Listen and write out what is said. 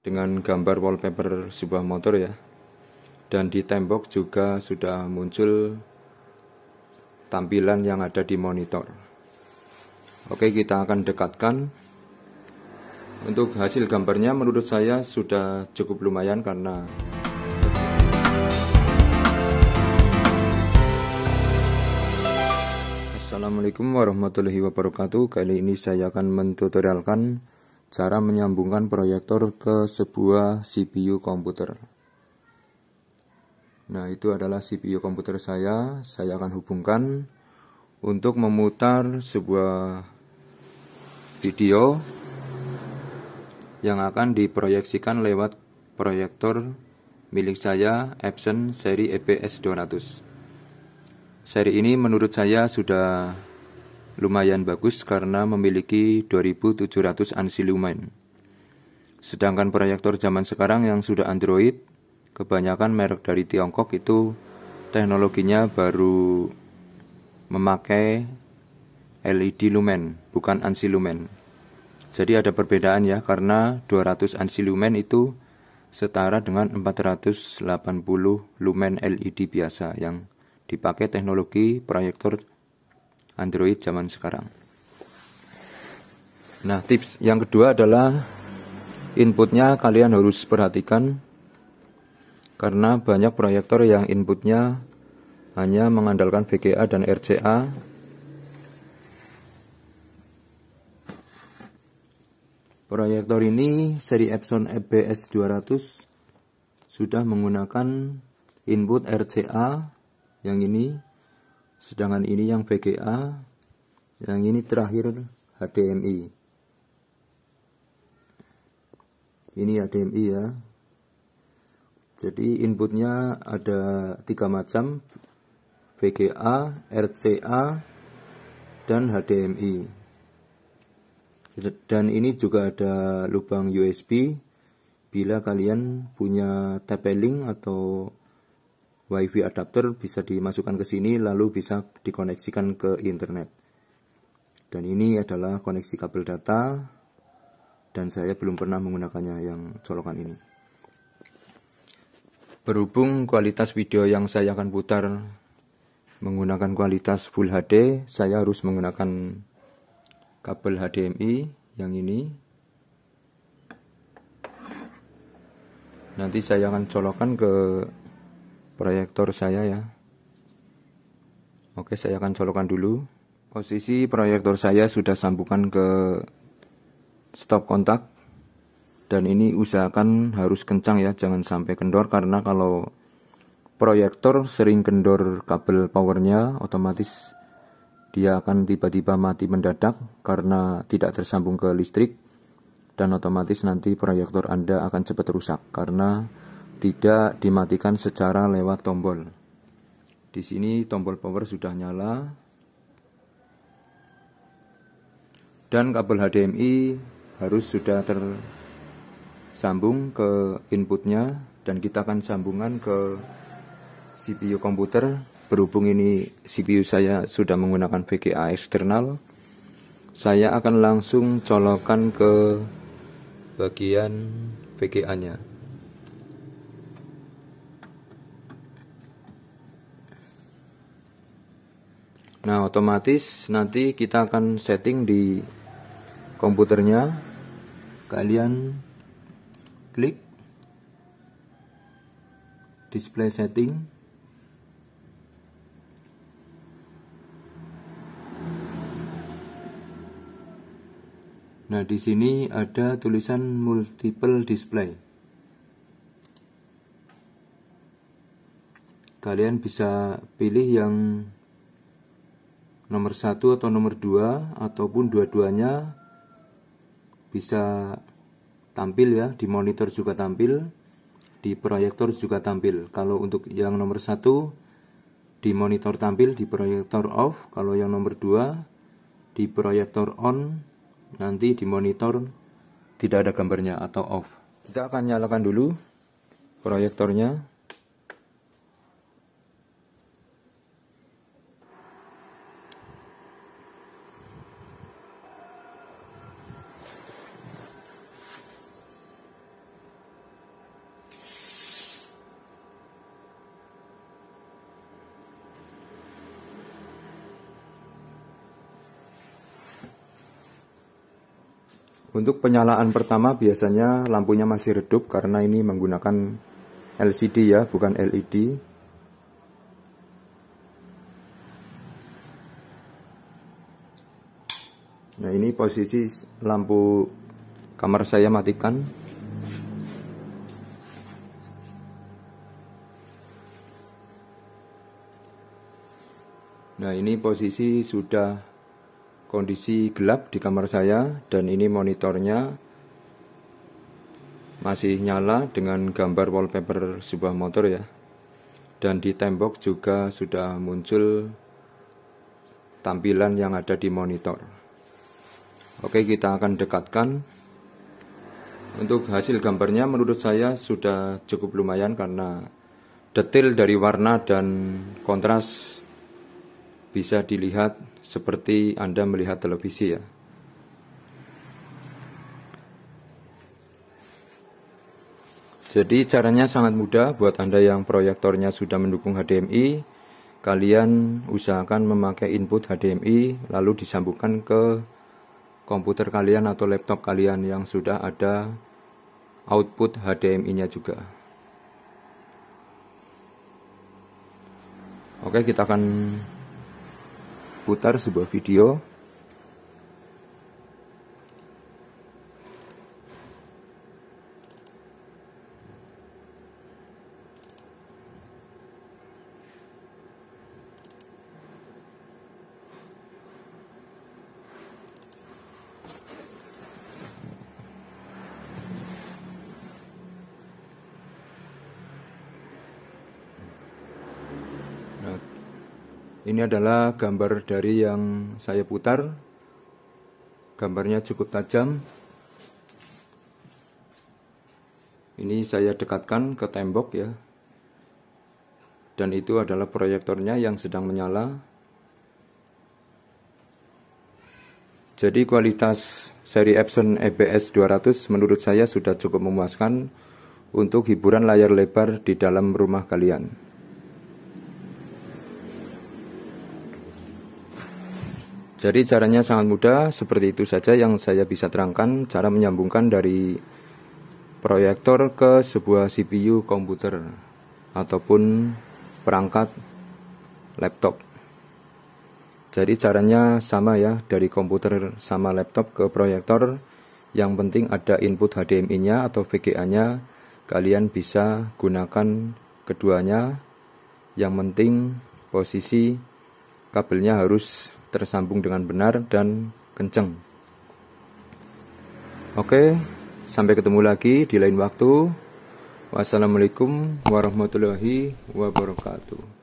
dengan gambar wallpaper sebuah motor ya dan di tembok juga sudah muncul tampilan yang ada di monitor oke kita akan dekatkan untuk hasil gambarnya menurut saya sudah cukup lumayan karena Assalamualaikum warahmatullahi wabarakatuh kali ini saya akan mentutorialkan cara menyambungkan proyektor ke sebuah CPU komputer. Nah, itu adalah CPU komputer saya. Saya akan hubungkan untuk memutar sebuah video yang akan diproyeksikan lewat proyektor milik saya Epson seri EPS 200. Seri ini menurut saya sudah lumayan bagus karena memiliki 2700 ANSI lumen. Sedangkan proyektor zaman sekarang yang sudah Android, kebanyakan merek dari Tiongkok itu teknologinya baru memakai LED lumen, bukan ANSI lumen. Jadi ada perbedaan ya karena 200 ANSI lumen itu setara dengan 480 lumen LED biasa yang dipakai teknologi proyektor Android zaman sekarang. Nah, tips yang kedua adalah inputnya kalian harus perhatikan karena banyak proyektor yang inputnya hanya mengandalkan VGA dan RCA Proyektor ini seri Epson EBS 200 sudah menggunakan input RCA yang ini Sedangkan ini yang VGA, yang ini terakhir HDMI. Ini HDMI ya. Jadi inputnya ada tiga macam, VGA, RCA, dan HDMI. Dan ini juga ada lubang USB bila kalian punya TP-Link atau WiFi adapter bisa dimasukkan ke sini lalu bisa dikoneksikan ke internet. Dan ini adalah koneksi kabel data dan saya belum pernah menggunakannya yang colokan ini. Berhubung kualitas video yang saya akan putar menggunakan kualitas Full HD, saya harus menggunakan kabel HDMI yang ini. Nanti saya akan colokan ke proyektor saya ya. Oke, saya akan colokan dulu. Posisi proyektor saya sudah sambungkan ke stop kontak. Dan ini usahakan harus kencang ya, jangan sampai kendor karena kalau proyektor sering kendor kabel powernya otomatis dia akan tiba-tiba mati mendadak karena tidak tersambung ke listrik dan otomatis nanti proyektor Anda akan cepat rusak karena tidak dimatikan secara lewat tombol. Di sini tombol power sudah nyala. Dan kabel HDMI harus sudah tersambung ke inputnya dan kita akan sambungan ke CPU komputer. Berhubung ini CPU saya sudah menggunakan VGA eksternal, saya akan langsung colokan ke bagian VGA-nya. Nah, otomatis nanti kita akan setting di komputernya. Kalian klik display setting. Nah, di sini ada tulisan multiple display. Kalian bisa pilih yang nomor satu atau nomor dua ataupun dua-duanya bisa tampil ya di monitor juga tampil di proyektor juga tampil kalau untuk yang nomor satu di monitor tampil di proyektor off kalau yang nomor dua di proyektor on nanti di monitor tidak ada gambarnya atau off kita akan nyalakan dulu proyektornya Untuk penyalaan pertama biasanya lampunya masih redup karena ini menggunakan LCD ya, bukan LED. Nah ini posisi lampu kamar saya matikan Nah ini posisi sudah kondisi gelap di kamar saya dan ini monitornya masih nyala dengan gambar wallpaper sebuah motor ya dan di tembok juga sudah muncul tampilan yang ada di monitor oke kita akan dekatkan untuk hasil gambarnya menurut saya sudah cukup lumayan karena detail dari warna dan kontras bisa dilihat seperti Anda melihat televisi ya. Jadi caranya sangat mudah buat Anda yang proyektornya sudah mendukung HDMI, kalian usahakan memakai input HDMI lalu disambungkan ke komputer kalian atau laptop kalian yang sudah ada output HDMI-nya juga. Oke, kita akan putar sebuah video Ini adalah gambar dari yang saya putar. Gambarnya cukup tajam. Ini saya dekatkan ke tembok ya. Dan itu adalah proyektornya yang sedang menyala. Jadi kualitas seri Epson EBS 200 menurut saya sudah cukup memuaskan untuk hiburan layar lebar di dalam rumah kalian. Jadi caranya sangat mudah, seperti itu saja yang saya bisa terangkan cara menyambungkan dari proyektor ke sebuah CPU komputer ataupun perangkat laptop. Jadi caranya sama ya, dari komputer sama laptop ke proyektor, yang penting ada input HDMI-nya atau VGA-nya, kalian bisa gunakan keduanya, yang penting posisi kabelnya harus tersambung dengan benar dan kenceng. Oke, sampai ketemu lagi di lain waktu. Wassalamualaikum warahmatullahi wabarakatuh.